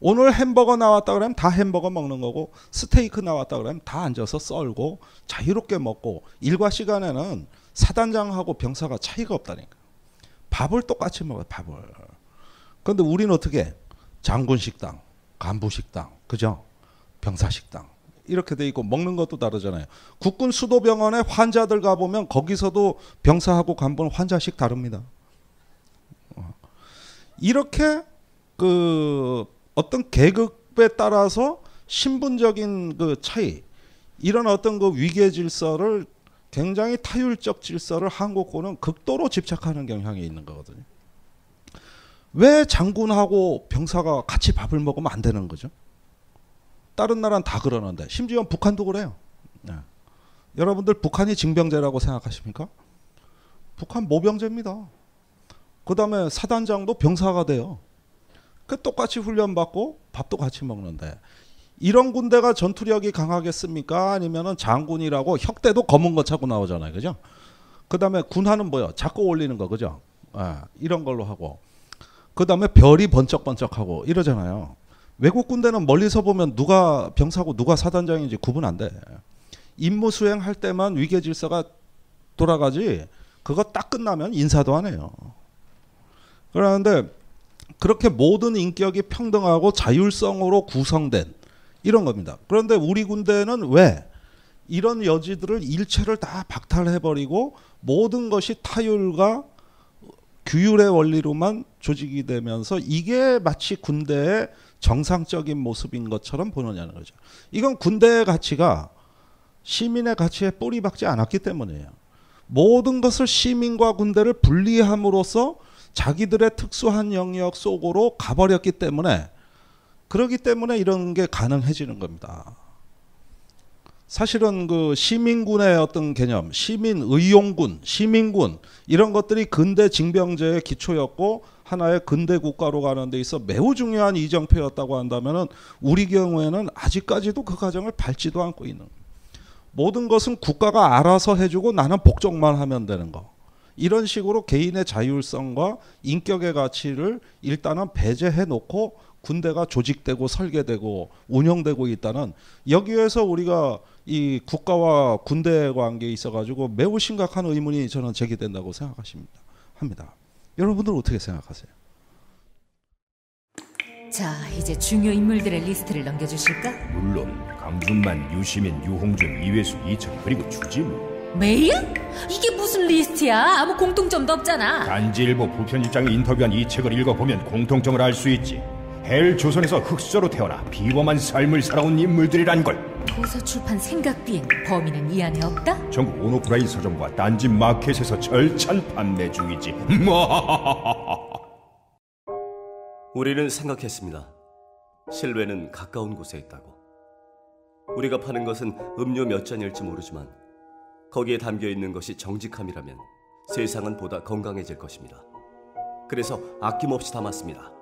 오늘 햄버거 나왔다 그러면 다 햄버거 먹는 거고 스테이크 나왔다 그러면 다 앉아서 썰고 자유롭게 먹고 일과 시간에는 사단장하고 병사가 차이가 없다니까. 밥을 똑같이 먹어요, 밥을. 그런데 우리는 어떻게 장군 식당, 간부 식당, 그죠? 병사 식당. 이렇게 돼 있고 먹는 것도 다르잖아요. 국군 수도병원에 환자들 가 보면 거기서도 병사하고 간부는 환자씩 다릅니다. 이렇게 그 어떤 계급에 따라서 신분적인 그 차이 이런 어떤 그 위계 질서를 굉장히 타율적 질서를 한국군은 극도로 집착하는 경향이 있는 거거든요. 왜 장군하고 병사가 같이 밥을 먹으면 안 되는 거죠? 다른 나라는 다 그러는데 심지어 북한도 그래요. 네. 여러분들 북한이 징병제라고 생각하십니까? 북한 모병제입니다. 그 다음에 사단장도 병사가 돼요. 그 똑같이 훈련받고 밥도 같이 먹는데 이런 군대가 전투력이 강하겠습니까? 아니면은 장군이라고 혁대도 검은 거 차고 나오잖아요, 그죠? 그 다음에 군화는 뭐요? 자꾸 올리는 거, 그죠? 아, 이런 걸로 하고 그 다음에 별이 번쩍번쩍하고 이러잖아요. 외국 군대는 멀리서 보면 누가 병사고 누가 사단장인지 구분 안 돼. 임무 수행할 때만 위계 질서가 돌아가지 그거 딱 끝나면 인사도 안 해요. 그러데 그렇게 모든 인격이 평등하고 자율성으로 구성된 이런 겁니다. 그런데 우리 군대는 왜 이런 여지들을 일체를 다 박탈해버리고 모든 것이 타율과 규율의 원리로만 조직이 되면서 이게 마치 군대의 정상적인 모습인 것처럼 보느냐는 거죠. 이건 군대의 가치가 시민의 가치에 뿌리박지 않았기 때문이에요. 모든 것을 시민과 군대를 분리함으로써 자기들의 특수한 영역 속으로 가버렸기 때문에 그러기 때문에 이런 게 가능해지는 겁니다. 사실은 그 시민군의 어떤 개념, 시민 의용군, 시민군 이런 것들이 근대 징병제의 기초였고 하나의 근대 국가로 가는 데 있어 매우 중요한 이정표였다고 한다면 우리 경우에는 아직까지도 그 과정을 밟지도 않고 있는 모든 것은 국가가 알아서 해주고 나는 복종만 하면 되는 거 이런 식으로 개인의 자율성과 인격의 가치를 일단은 배제해 놓고 군대가 조직되고 설계되고 운영되고 있다는 여기에서 우리가 이 국가와 군대 관계에 있어 가지고 매우 심각한 의문이 저는 제기된다고 생각하십니다. 합니다. 여러분들은 어떻게 생각하세요? 자, 이제 중요 인물들의 리스트를 넘겨주실까? 물론 강준만, 유시민, 유홍준, 이회수, 이창 그리고 주지무 메인? 이게 무슨 리스트야? 아무 공통점도 없잖아 단지일보 부편입장에 인터뷰한 이 책을 읽어보면 공통점을 알 수 있지 헬 조선에서 흑수저로 태어나 비범한 삶을 살아온 인물들이란 걸. 도서 출판 생각비엔 범인은 이 안에 없다? 전국 온오프라인 서점과 딴지 마켓에서 절찬 판매 중이지. (laughs) 우리는 생각했습니다. 실외는 가까운 곳에 있다고. 우리가 파는 것은 음료 몇 잔일지 모르지만 거기에 담겨 있는 것이 정직함이라면 세상은 보다 건강해질 것입니다. 그래서 아낌없이 담았습니다.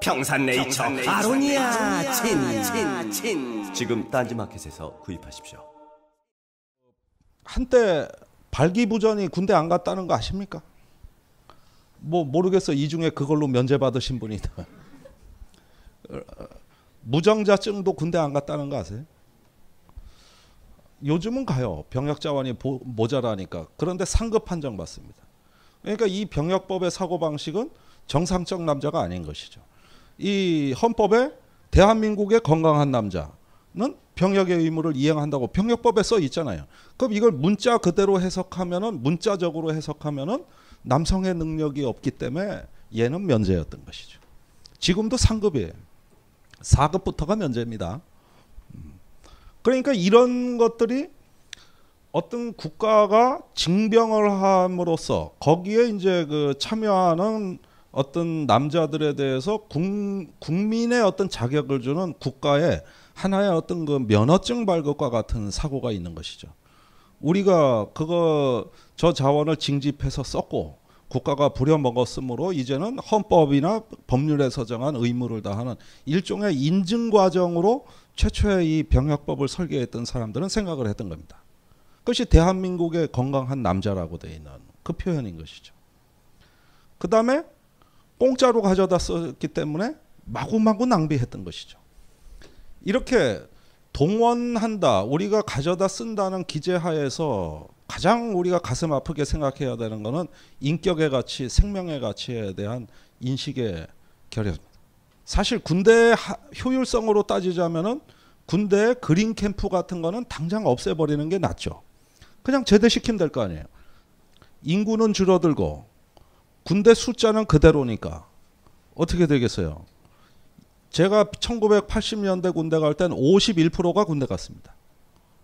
평산네이처, 평 아로니아 친친 아. 지금 딴지마켓에서 구입하십시오. 한때 발기부전이 군대 안 갔다는 거 아십니까? 뭐 모르겠어 이 중에 그걸로 면제받으신 분이 (laughs) 무정자증도 군대 안 갔다는 거 아세요? 요즘은 가요. 병역 자원이 보, 모자라니까. 그런데 상급 판정 받습니다. 그러니까 이 병역법의 사고 방식은 정상적 남자가 아닌 것이죠. 이 헌법에 대한민국의 건강한 남자는 병역의 의무를 이행한다고 병역법에 써 있잖아요. 그럼 이걸 문자 그대로 해석하면은 문자적으로 해석하면은 남성의 능력이 없기 때문에 얘는 면제였던 것이죠. 지금도 상급이에요. 4급부터가 면제입니다. 음. 그러니까 이런 것들이 어떤 국가가 징병을 함으로써 거기에 이제 그 참여하는 어떤 남자들에 대해서 국, 국민의 어떤 자격을 주는 국가의 하나의 어떤 그 면허증 발급과 같은 사고가 있는 것이죠. 우리가 그거 저 자원을 징집해서 썼고 국가가 부려먹었으므로 이제는 헌법이나 법률에서 정한 의무를 다하는 일종의 인증 과정으로 최초의 이 병역법을 설계했던 사람들은 생각을 했던 겁니다. 그것이 대한민국의 건강한 남자라고 되어 있는 그 표현인 것이죠. 그 다음에 공짜로 가져다 썼기 때문에 마구마구 낭비했던 것이죠. 이렇게 동원한다, 우리가 가져다 쓴다는 기재하에서 가장 우리가 가슴 아프게 생각해야 되는 것은 인격의 가치, 생명의 가치에 대한 인식의 결여입 사실 군대 효율성으로 따지자면은 군대 그린 캠프 같은 거는 당장 없애버리는 게 낫죠. 그냥 제대시키면 될 거 아니에요. 인구는 줄어들고 군대 숫자는 그대로니까 어떻게 되겠어요? 제가 1980년대 군대 갈 땐 51%가 군대 갔습니다.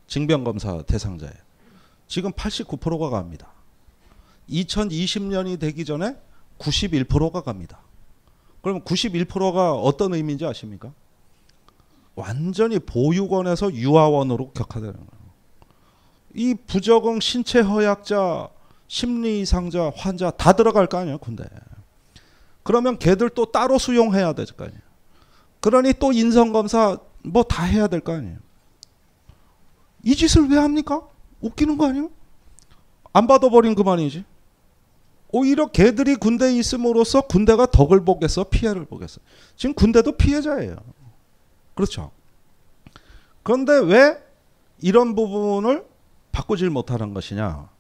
징병검사 대상자에. 지금 89%가 갑니다. 2020년이 되기 전에 91%가 갑니다. 그럼 91%가 어떤 의미인지 아십니까? 완전히 보육원에서 유아원으로 격하되는 거예요. 이 부적응 신체 허약자 심리상자 환자 다 들어갈 거 아니에요 군대. 그러면 걔들 또 따로 수용해야 될 거 아니에요. 그러니 또 인성검사 뭐 다 해야 될 거 아니에요. 이 짓을 왜 합니까? 웃기는 거 아니에요? 안 받아버린 그만이지. 오히려 걔들이 군대에 있음으로써 군대가 덕을 보겠어 피해를 보겠어. 지금 군대도 피해자예요. 그렇죠. 그런데 왜 이런 부분을 바꾸질 못하는 것이냐.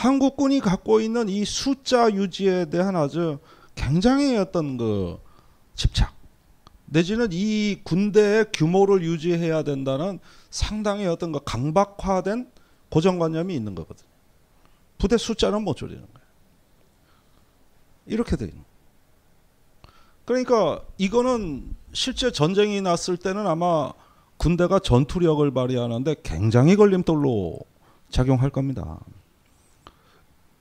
한국군이 갖고 있는 이 숫자 유지에 대한 아주 굉장히 어떤 그 집착 내지는 이 군대의 규모를 유지해야 된다는 상당히 어떤 그 강박화된 고정관념이 있는 거거든요. 부대 숫자는 못 줄이는 거예요. 이렇게 돼 있는 그러니까 이거는 실제 전쟁이 났을 때는 아마 군대가 전투력을 발휘하는데 굉장히 걸림돌로 작용할 겁니다.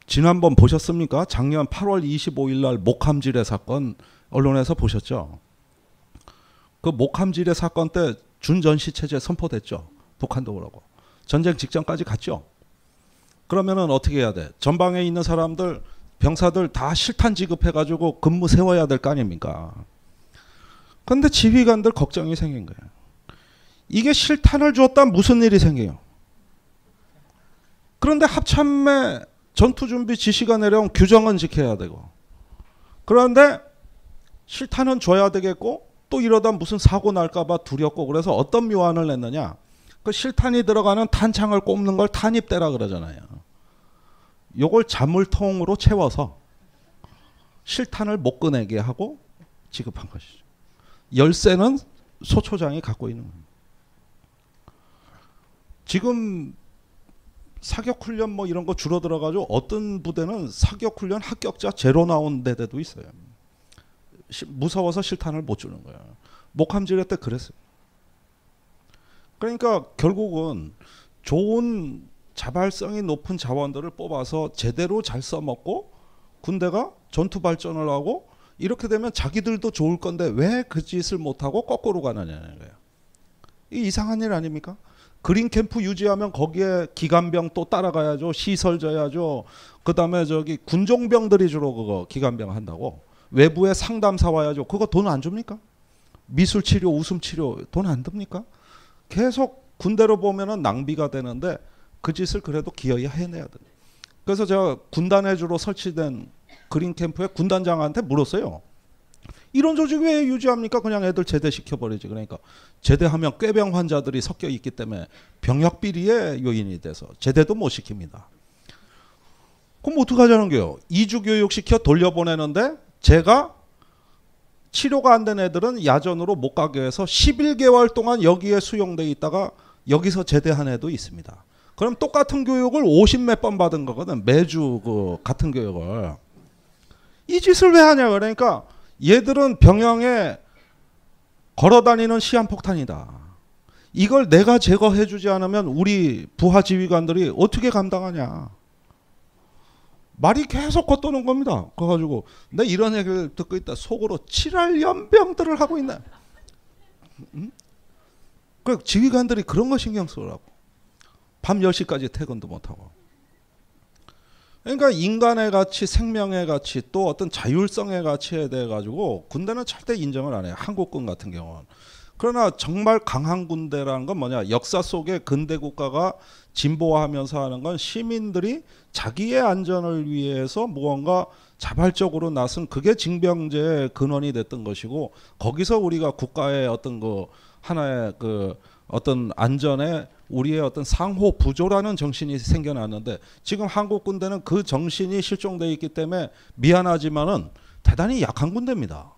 지난번 보셨습니까? 작년 8월 25일 날 목함지뢰 사건 언론에서 보셨죠? 그 목함지뢰 사건 때 준전시 체제 선포됐죠. 북한도그러고 전쟁 직전까지 갔죠. 그러면은 어떻게 해야 돼? 전방에 있는 사람들 병사들 다 실탄 지급해 가지고 근무 세워야 될 거 아닙니까? 근데 지휘관들 걱정이 생긴 거예요. 이게 실탄을 주었다 무슨 일이 생겨요? 그런데 합참에 전투 준비 지시가 내려온 규정은 지켜야 되고 그런데 실탄은 줘야 되겠고 또 이러다 무슨 사고 날까봐 두렵고 그래서 어떤 묘안을 냈느냐 그 실탄이 들어가는 탄창을 꼽는 걸 탄입대라 그러잖아요. 요걸 자물통으로 채워서 실탄을 못 꺼내게 하고 지급한 것이죠. 열쇠는 소초장이 갖고 있는 겁니다. 지금 사격 훈련 뭐 이런 거 줄어들어 가지고 어떤 부대는 사격 훈련 합격자 제로 나온 대도 있어요. 시, 무서워서 실탄을 못 주는 거예요. 목함지뢰 때 그랬어요. 그러니까 결국은 좋은 자발성이 높은 자원들을 뽑아서 제대로 잘 써먹고 군대가 전투 발전을 하고 이렇게 되면 자기들도 좋을 건데 왜 그 짓을 못하고 거꾸로 가느냐는 거예요. 이 이상한 일 아닙니까? 그린 캠프 유지하면 거기에 기관병 또 따라가야죠. 시설 져야죠. 그다음에 저기 군종병들이 주로 그거 기관병 한다고 외부에 상담사 와야죠. 그거 돈 안 줍니까? 미술 치료, 웃음 치료 돈 안 듭니까? 계속 군대로 보면은 낭비가 되는데 그 짓을 그래도 기어이 해내야 돼. 그래서 제가 군단에 주로 설치된 그린 캠프의 군단장한테 물었어요. 이런 조직 왜 유지합니까? 그냥 애들 제대시켜버리지. 그러니까 제대하면 꾀병 환자들이 섞여 있기 때문에 병역 비리의 요인이 돼서 제대도 못 시킵니다. 그럼 어떡하자는 거예요? 이주 교육시켜 돌려보내는데 제가 치료가 안 된 애들은 야전으로 못 가게 해서 11개월 동안 여기에 수용돼 있다가 여기서 제대한 애도 있습니다. 그럼 똑같은 교육을 50몇 번 받은 거거든. 매주 그 같은 교육을. 이 짓을 왜 하냐 그러니까 얘들은 병영에 걸어다니는 시한폭탄이다. 이걸 내가 제거해 주지 않으면 우리 부하 지휘관들이 어떻게 감당하냐. 말이 계속 겉도는 겁니다. 그래가지고 내 이런 얘기를 듣고 있다. 속으로 칠할 연병들을 하고 있네. 음? 그 지휘관들이 그런 거 신경 쓰라고. 밤 10시까지 퇴근도 못하고. 그러니까 인간의 가치, 생명의 가치, 또 어떤 자율성의 가치에 대해 가지고 군대는 절대 인정을 안 해요. 한국군 같은 경우는. 그러나 정말 강한 군대라는 건 뭐냐? 역사 속에 근대 국가가 진보화하면서 하는 건 시민들이 자기의 안전을 위해서 무언가 자발적으로 나선 그게 징병제의 근원이 됐던 것이고 거기서 우리가 국가의 어떤 그 하나의 그 어떤 안전에 우리의 어떤 상호 부조라는 정신이 생겨났는데 지금 한국 군대는 그 정신이 실종돼 있기 때문에 미안하지만은 대단히 약한 군대입니다.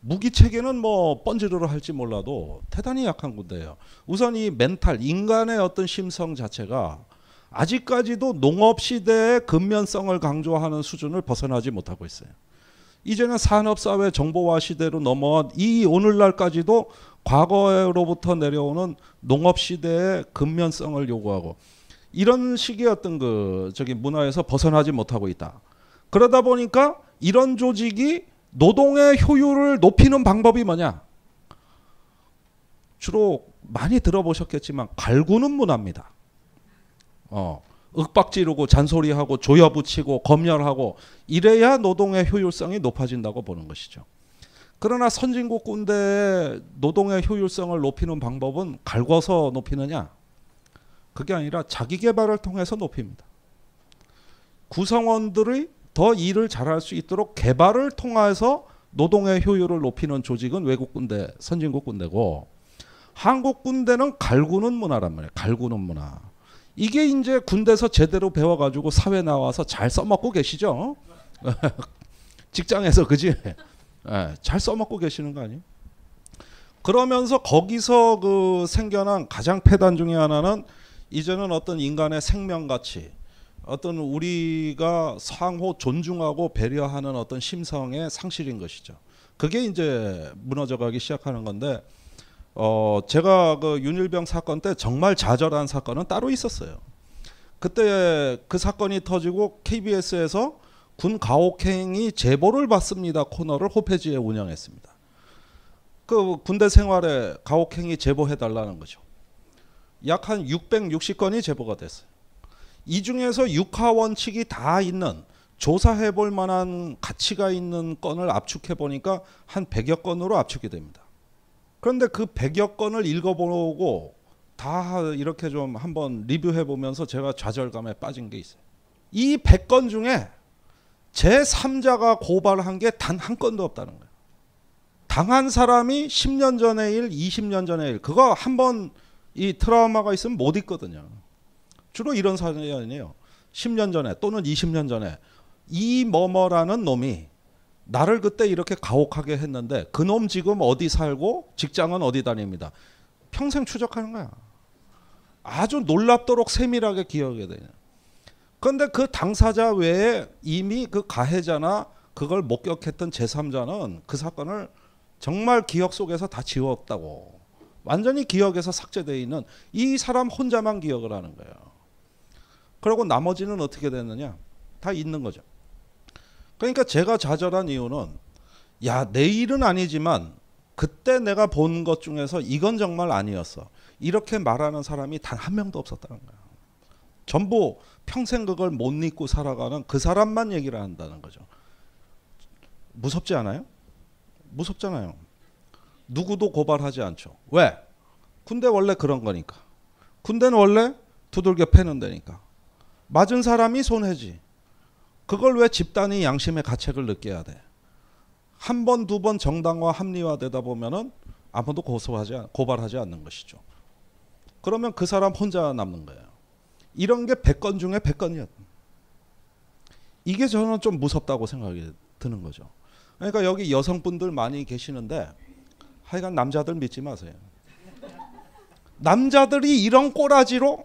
무기 체계는 뭐 번지르르 할지 몰라도 대단히 약한 군대예요. 우선 이 멘탈 인간의 어떤 심성 자체가 아직까지도 농업 시대의 근면성을 강조하는 수준을 벗어나지 못하고 있어요. 이제는 산업사회 정보화 시대로 넘어온 이 오늘날까지도 과거로부터 내려오는 농업 시대의 근면성을 요구하고 이런 식의 어떤 그 저기 문화에서 벗어나지 못하고 있다. 그러다 보니까 이런 조직이 노동의 효율을 높이는 방법이 뭐냐? 주로 많이 들어보셨겠지만 갈구는 문화입니다. 어, 윽박지르고 잔소리하고 조여붙이고 검열하고 이래야 노동의 효율성이 높아진다고 보는 것이죠. 그러나 선진국 군대의 노동의 효율성을 높이는 방법은 갈궈서 높이느냐? 그게 아니라 자기 개발을 통해서 높입니다. 구성원들이 더 일을 잘할 수 있도록 개발을 통해서 노동의 효율을 높이는 조직은 외국 군대, 선진국 군대고 한국 군대는 갈구는 문화란 말이에요. 갈구는 문화. 이게 이제 군대에서 제대로 배워가지고 사회 나와서 잘 써먹고 계시죠? (laughs) 직장에서 그지? 예, 잘 써먹고 계시는 거 아니에요? 그러면서 거기서 그 생겨난 가장 폐단 중의 하나는 이제는 어떤 인간의 생명같이 어떤 우리가 상호 존중하고 배려하는 어떤 심성의 상실인 것이죠. 그게 이제 무너져가기 시작하는 건데 어 제가 그 윤일병 사건 때 정말 좌절한 사건은 따로 있었어요. 그때 그 사건이 터지고 KBS에서 군 가혹행위 제보를 받습니다 코너를 호페지에 운영했습니다. 그 군대 생활에 가혹행위 제보해 달라는 거죠. 약 한 660건이 제보가 됐어요. 이 중에서 육하 원칙이 다 있는 조사해 볼 만한 가치가 있는 건을 압축해 보니까 한 100여 건으로 압축이 됩니다. 그런데 그 100여 건을 읽어보고 다 이렇게 좀 한번 리뷰해 보면서 제가 좌절감에 빠진 게 있어요. 이 100건 중에 제3자가 고발한 게 단 한 건도 없다는 거예요. 당한 사람이 10년 전의 일, 20년 전의 일. 그거 한 번 이 트라우마가 있으면 못 잊거든요. 주로 이런 사연이에요. 10년 전에 또는 20년 전에 이 뭐뭐라는 놈이 나를 그때 이렇게 가혹하게 했는데 그 놈 지금 어디 살고 직장은 어디 다닙니다. 평생 추적하는 거야. 아주 놀랍도록 세밀하게 기억이 돼요. 그런데 그 당사자 외에 이미 그 가해자나 그걸 목격했던 제3자는 그 사건을 정말 기억 속에서 다 지웠다고 완전히 기억에서 삭제되어 있는 이 사람 혼자만 기억을 하는 거예요. 그리고 나머지는 어떻게 됐느냐? 다 있는 거죠. 그러니까 제가 좌절한 이유는 야, 내일은 아니지만 그때 내가 본 것 중에서 이건 정말 아니었어. 이렇게 말하는 사람이 단 한 명도 없었다는 거야. 전부 평생 그걸 못 잊고 살아가는 그 사람만 얘기를 한다는 거죠. 무섭지 않아요? 무섭잖아요. 누구도 고발하지 않죠. 왜? 군대 원래 그런 거니까. 군대는 원래 두들겨 패는 데니까. 맞은 사람이 손해지. 그걸 왜 집단이 양심의 가책을 느껴야 돼? 한 번, 두 번 정당화 합리화되다 보면은 아무도 고소하지, 고발하지 않는 것이죠. 그러면 그 사람 혼자 남는 거예요. 이런 게 100건 중에 100건이었다. 이게 저는 좀 무섭다고 생각이 드는 거죠. 그러니까 여기 여성분들 많이 계시는데 하여간 남자들 믿지 마세요. 남자들이 이런 꼬라지로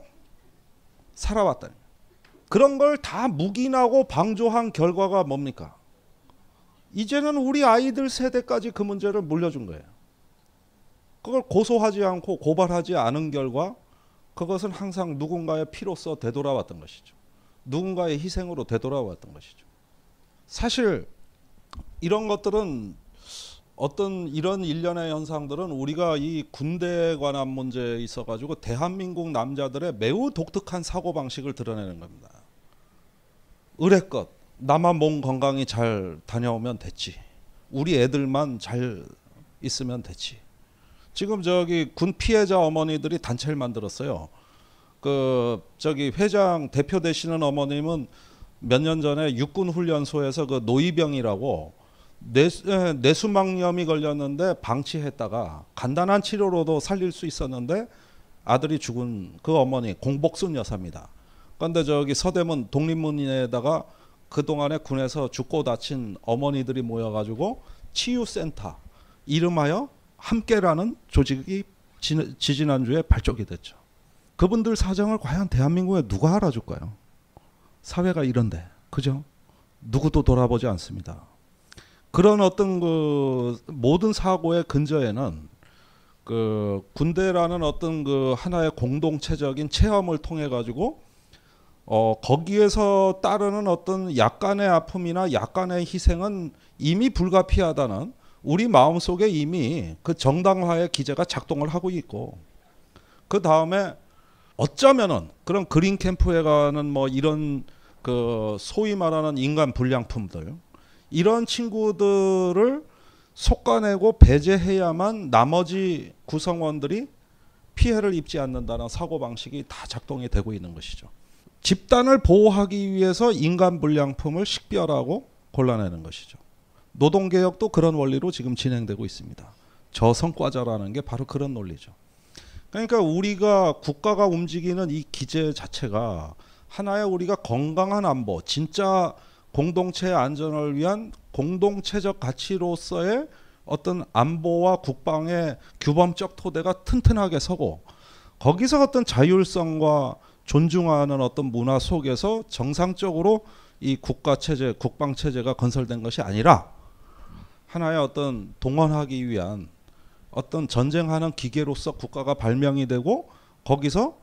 살아왔다. 그런 걸 다 묵인하고 방조한 결과가 뭡니까? 이제는 우리 아이들 세대까지 그 문제를 물려준 거예요. 그걸 고소하지 않고 고발하지 않은 결과 그것은 항상 누군가의 피로써 되돌아왔던 것이죠. 누군가의 희생으로 되돌아왔던 것이죠. 사실 이런 것들은 어떤 이런 일련의 현상들은 우리가 이 군대에 관한 문제에 있어 가지고 대한민국 남자들의 매우 독특한 사고 방식을 드러내는 겁니다. 의뢰껏 나만 몸 건강히 잘 다녀오면 됐지. 우리 애들만 잘 있으면 됐지. 지금 저기 군 피해자 어머니들이 단체를 만들었어요. 그 저기 회장 대표 되시는 어머님은 몇 년 전에 육군 훈련소에서 그 노이병이라고 뇌수, 망염이 걸렸는데 방치했다가 간단한 치료로도 살릴 수 있었는데 아들이 죽은 그 어머니 공복순 여사입니다. 그런데 저기 서대문 독립문에다가 그동안에 군에서 죽고 다친 어머니들이 모여가지고 치유센터 이름하여 함께라는 조직이 지지난주에 발족이 됐죠. 그분들 사정을 과연 대한민국에 누가 알아줄까요? 사회가 이런데, 그죠? 누구도 돌아보지 않습니다. 그런 어떤 그 모든 사고의 근저에는 그 군대라는 어떤 그 하나의 공동체적인 체험을 통해 가지고 어 거기에서 따르는 어떤 약간의 아픔이나 약간의 희생은 이미 불가피하다는 우리 마음속에 이미 그 정당화의 기제가 작동을 하고 있고 그 다음에 어쩌면은 그런 그린 캠프에 가는 뭐 이런 그 소위 말하는 인간 불량품들 이런 친구들을 속아내고 배제해야만 나머지 구성원들이 피해를 입지 않는다는 사고 방식이 다 작동이 되고 있는 것이죠. 집단을 보호하기 위해서 인간 불량품을 식별하고 골라내는 것이죠. 노동개혁도 그런 원리로 지금 진행되고 있습니다. 저성과자라는 게 바로 그런 논리죠. 그러니까 우리가 국가가 움직이는 이 기제 자체가 하나의 우리가 건강한 안보, 진짜 공동체의 안전을 위한 공동체적 가치로서의 어떤 안보와 국방의 규범적 토대가 튼튼하게 서고 거기서 어떤 자율성과 존중하는 어떤 문화 속에서 정상적으로 이 국가 체제, 국방 체제가 건설된 것이 아니라 하나의 어떤 동원하기 위한 어떤 전쟁하는 기계로서 국가가 발명이 되고 거기서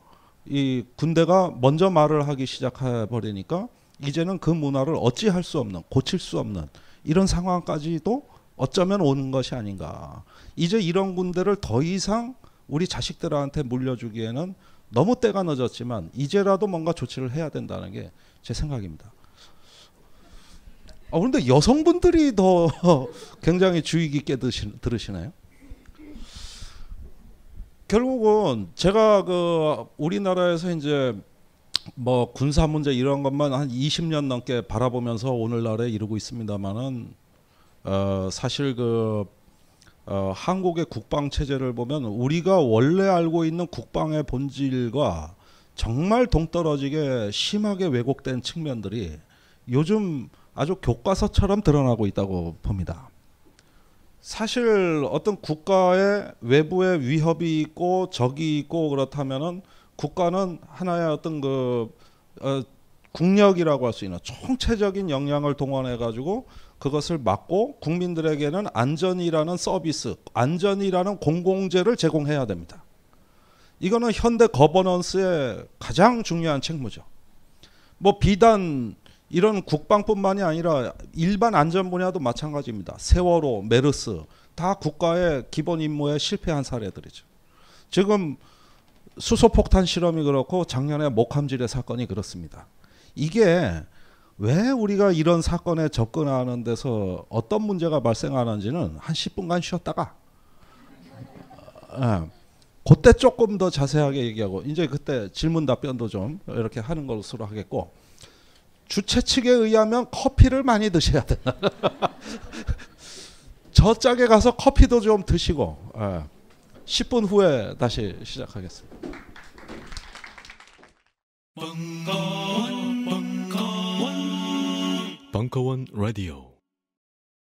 이 군대가 먼저 말을 하기 시작해 버리니까 이제는 그 문화를 어찌할 수 없는 고칠 수 없는 이런 상황까지도 어쩌면 오는 것이 아닌가. 이제 이런 군대를 더 이상 우리 자식들한테 물려주기에는 너무 때가 늦었지만 이제라도 뭔가 조치를 해야 된다는 게 제 생각입니다. 아, 그런데 여성분들이 더 (laughs) 굉장히 주의 깊게 드시, 들으시나요? 결국은 제가 그 우리나라에서 이제 뭐 군사 문제 이런 것만 한 20년 넘게 바라보면서 오늘날에 이루고 있습니다만은 어 사실 그어 한국의 국방 체제를 보면 우리가 원래 알고 있는 국방의 본질과 정말 동떨어지게 심하게 왜곡된 측면들이 요즘 아주 교과서처럼 드러나고 있다고 봅니다. 사실 어떤 국가의 외부의 위협이 있고 적이 있고 그렇다면은 국가는 하나의 어떤 그 어, 국력이라고 할 수 있는 총체적인 역량을 동원해 가지고 그것을 막고 국민들에게는 안전이라는 서비스, 안전이라는 공공재를 제공해야 됩니다. 이거는 현대 거버넌스의 가장 중요한 책무죠. 뭐 비단 이런 국방뿐만이 아니라 일반 안전 분야도 마찬가지입니다. 세월호, 메르스 다 국가의 기본 임무에 실패한 사례들이죠. 지금 수소폭탄 실험이 그렇고 작년에 목함질의 사건이 그렇습니다. 이게 왜 우리가 이런 사건에 접근하는 데서 어떤 문제가 발생하는지는 한 10분간 쉬었다가 어, 그때 조금 더 자세하게 얘기하고 이제 그때 질문 답변도 좀 이렇게 하는 것으로 하겠고 주최 측에 의하면 커피를 많이 드셔야 돼. (laughs) 저 짝에 가서 커피도 좀 드시고 예. 10분 후에 다시 시작하겠습니다. 벙커원, 벙커원, 벙커원 라디오.